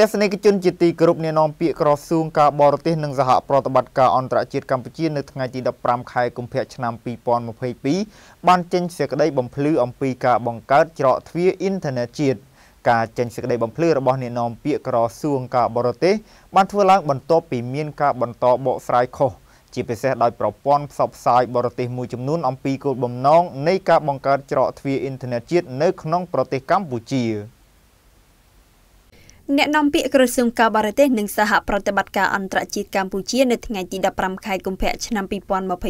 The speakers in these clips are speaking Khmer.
ទស្សនិកជនជាទីគោរពអ្នកនាំពាក្យក្រសួងការបរទេសនិងសហប្រតិបត្តិការអន្តរជាតិកម្ពុជានៅថ្ងៃទី15ខែកុម្ភៈឆ្នាំ2022បានចេញសេចក្តីបំភ្លឺអំពីការបង្កើតច្រកទ្វារអ៊ីនធឺណិតជាតិការចេញសេចក្តីបំភ្លឺរបស់អ្នកនាំពាក្យក្រសួងការបរទេស បានធ្វើឡើងបន្ទាប់ពីមានការបន្តបកស្រាយខុសជាពិសេសដោយប្រព័ន្ធផ្សព្វផ្សាយបរទេសមួយចំនួនអំពីគោលបំណងនៃការបង្កើតច្រកទ្វារអ៊ីនធឺណិតជាតិនៅក្នុងប្រទេសកម្ពុជា។អ្នកនាំពាក្យក្រសួងការបរទេសនិងសហប្រតិបត្តិការអន្តរជាតិកម្ពុជានៅថ្ងៃទី15ខែកុម្ភៈឆ្នាំ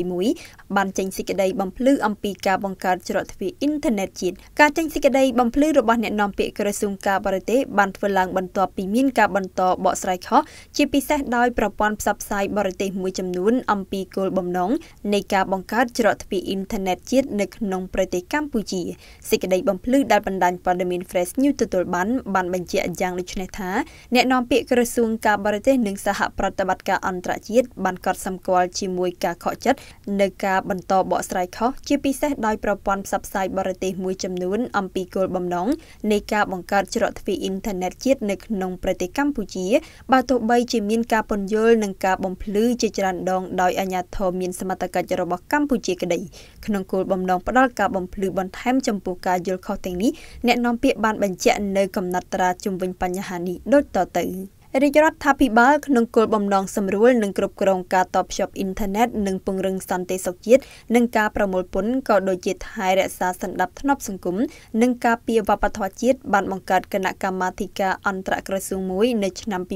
2021បានចេញសេចក្តីបំភ្លឺអំពីការបង្កើតច្រកទ្វារអ៊ីនធឺណិតជាតិការចេញសេចក្តីបំភ្លឺរបស់អ្នកនាំពាក្យក្រសួងការបរទេសបានធ្វើឡើងបន្ទាប់ពីមានការបន្តបកស្រាយខុសជាពិសេសដោយប្រព័ន្ធផ្សព្វផ្សាយបរទេសមួយចំនួនអំពីគោលបំណងនៃការបង្កើតច្រកទ្វារអ៊ីនធឺណិតជាតិនៅក្នុងប្រទេសកម្ពុជាសេចក្តីបំភ្លឺដែលបណ្ដាញព័ត៌មាន Fresh News ទទួលបានបានបញ្ជាក់យ៉ាងដូចនេះនេះថាអ្នកនាំពាក្យក្រសួងការបរទេសនិងសហប្រតិបត្តិការអន្តរជាតិបានកត់សម្គាល់ជាមួយការខកចិត្តនៅការបន្តបកស្រាយខុសជាពិសេសដោយប្រព័ន្ធផ្សព្វផ្សាយបរទេសមួយចំនួន អំពីគោលបំណងនៃការបង្កើតច្រកទ្វារអ៊ីនធឺណិតជាតិនៅក្នុងប្រទេសកម្ពុជាបើទោះបីជាមានការពន្យល់និងការបំភ្លឺជាច្រើនដងដោយអាជ្ញាធរមាន សមត្ថកិច្ចរបស់កម្ពុជាក្តីក្នុងគោលបំណងផ្ដល់ការបំភ្លឺបន្ថែមចំពោះការយល់ខុសទាំងនេះអ្នកនាំពាក្យបានបញ្ជាក់នៅកំណត់ត្រាជំវិញបញ្ហា hà ni đốt tỏ tử រាជរដ្ឋាភិបាលក្នុងគោលបំណងសម្រួលនិងគ្រប់គ្រងការតបភ្ជាប់អ៊ីនធឺណិតនិងពង្រឹងសន្តិសុខជាតិនិងការប្រមូលពន្ធក៏ដូចជាថែរក្សាសន្តិភាពសង្គមនិងការពារវប្បធម៌ជាតិបានបង្កើតគណៈកម្មាធិការអន្តរក្រសួងមួយនៅឆ្នាំ2019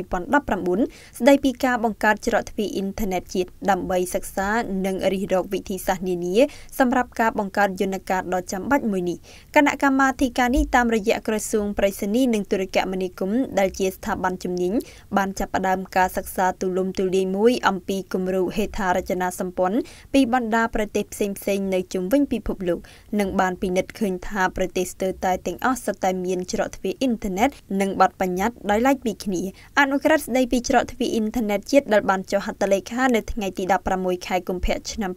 ស្ដីពីការបង្កើតច្រកទ្វារអ៊ីនធឺណិតជាតិដើម្បីសិក្សា និងរិះរកវិធីសាស្ត្រនានាសម្រាប់ការបង្កើតយន្តការដ៏ចាំបាច់មួយនេះគណៈកម្មាធិការនេះតាមរយៈក្រសួងប្រៃសណីនិងទូរគមនាគមន៍ដែលជាស្ថាប័នជំនាញបានចាប់ផ្ដើមការសិក្សាទូលំទូលាយមួយ អំពីគម្រោងហេដ្ឋារចនាសម្ព័ន្ធពីបណ្ដាប្រទេសផ្សេងៗនៅជុំវិញពិភពលោកនិងបានពិនិត្យឃើញថាប្រទេសស្ទើរតែទាំងអស់សុទ្ធតែមានច្រកទ្វារអ៊ីនធឺណិតនិងបទបញ្ញត្តិដោយឡែកពីគ្នាអនុក្រឹត្យស្ដីពីច្រកទ្វារអ៊ីនធឺណិតជាតិដែលបានចុះហត្ថលេខានៅថ្ងៃទី16ខែកុម្ភៈឆ្នាំ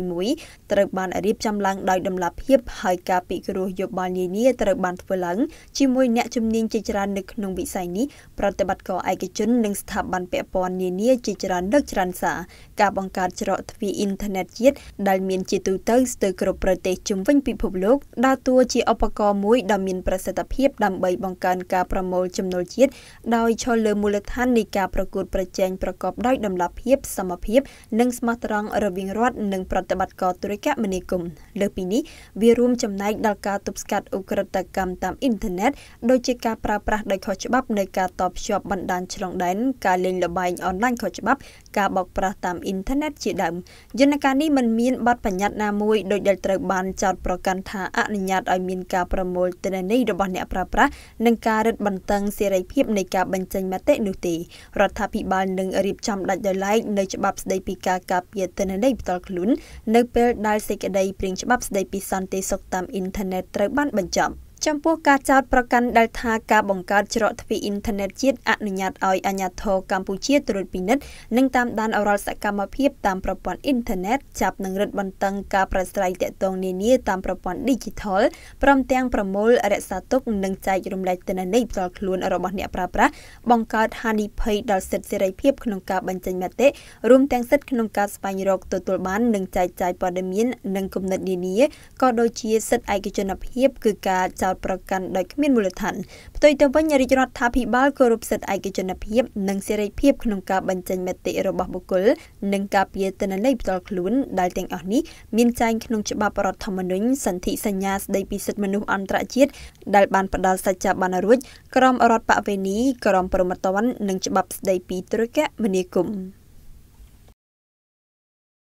2021ត្រូវបានរៀបចំឡើងដោយដំណាភិបហើយការពិគ្រោះយោបល់នានាត្រូវបានធ្វើឡើងជាមួយអ្នកជំនាញជាច្រើននៅក្នុងវិស័យនេះប្រតិបត្តិការឯកជននិងស្ថាប័នពាក់ព័ន្ធនានាជាច្រើនលើកច្រើនសារការបង្កើតច្រកទ្វារអ៊ីនធឺណិតជាតិដែលមានជាទូទៅស្ទើរគ្រប់ប្រទេសជុំវិញពិភពលោកដើរតួជាឧបករណ៍មួយដ៏មានប្រសិទ្ធភាពដើម្បីបង្កើនការប្រមូលចំណូលជាតិដោយឈលលើមូលដ្ឋាននៃការប្រកួតប្រជែងប្រកបដោយតម្លាភាពសមភាពនិងស្មោះត្រង់រវាងរដ្ឋនិងប្រតិបត្តិការទូរគមនាគមន៍លើពីនេះវារួមចំណែកដល់ការទប់ស្កាត់អ ுக ្រិតកម្មតាមអ៊ីនធឺណិតដូចជាការប្រើប្រាស់ដោយខុសច្បាប់នៃការតបភ្ជាប់បណ្បណ្ដាញឆ្លងដែនការលេងល្បែងអនឡាញខុសច្បាប់ការបោកប្រាស់តាមអ៊ីនធឺណិតជាដើមយន្តការនេះមិនមានបទបញ្ញត្តិណាមួយដូចដែលត្រូវបានចោទប្រកាន់ថាអនុញ្ញាតឲ្យមានការប្រមូលទិន្នន័យរបស់អ្នកប្រើប្រាស់និងការរឹតបន្តឹងសេរីភាពនៃការបញ្ចេញមតិនោះទេរដ្ឋាភិបាលនឹងរៀបចំដាច់ដោយឡែកនៅច្បាប់ស្ដីពីការការពារទិន្នន័យផ្ទាល់ខ្លួននៅពេលដែលសេចក្តីព្រៀងច្បាប់ស្ដីពីសន្តិសុខតាមអ៊ីនធឺណិតត្រូវបានបញ្ចប់។ចំពោះការចោទប្រកាន់ដែលថាការបង្កើតច្រកទ្វារអ៊ីនធឺណិតជាតិអនុញ្ញាតឲ្យអាជ្ញាធរកម្ពុជាត្រួតពិនិត្យនិងតាមដានអរលសកម្មភាពតាមប្រព័ន្ធអ៊ីនធឺណិតចាប់និងរឹតបន្តឹងការប្រស្រ័យទាក់ទងនានាតាមប្រព័ន្ធ Digital ព្រមទាំងប្រមូលរក្សាទុកនិងចែករំលែកទិន្នន័យផ្ទាល់ខ្លួនរបស់អ្នកប្រើប្រាស់បង្កើតហានិភ័យដល់សិទ្ធិសេរីភាពក្នុងការបញ្ចេញមតិរួមទាំងសិទ្ធិក្នុងការស្វែងរកទទួលបាននិងចែកចាយព័ត៌មាននិងគំនិតនានាក៏ដូចជាសិទ្ធិឯកជនភាពគឺការចោទប្រកាន់ដោយគ្មានមូលដ្ឋានផ្ទុយទៅវិញរាជរដ្ឋាភិបាលគោរពសិទ្ធិឯកជនភាពនិងសេរីភាពក្នុងការបញ្ចេញមតិរបស់បុគ្គលនិងការពារទិន្នន័យផ្ទាល់ខ្លួនដែលទាំងអស់នេះមានចែងក្នុងច្បាប់រដ្ឋធម្មនុញ្ញសន្ធិសញ្ញាស្តីពីសិទ្ធិមនុស្សអន្តរជាតិដែលបានផ្ដល់សច្ចាប័នរួចក្រមរដ្ឋបវេនីក្រមប្រមត្តននិងច្បាប់ស្តីពីទ្រុកមនីគមន៍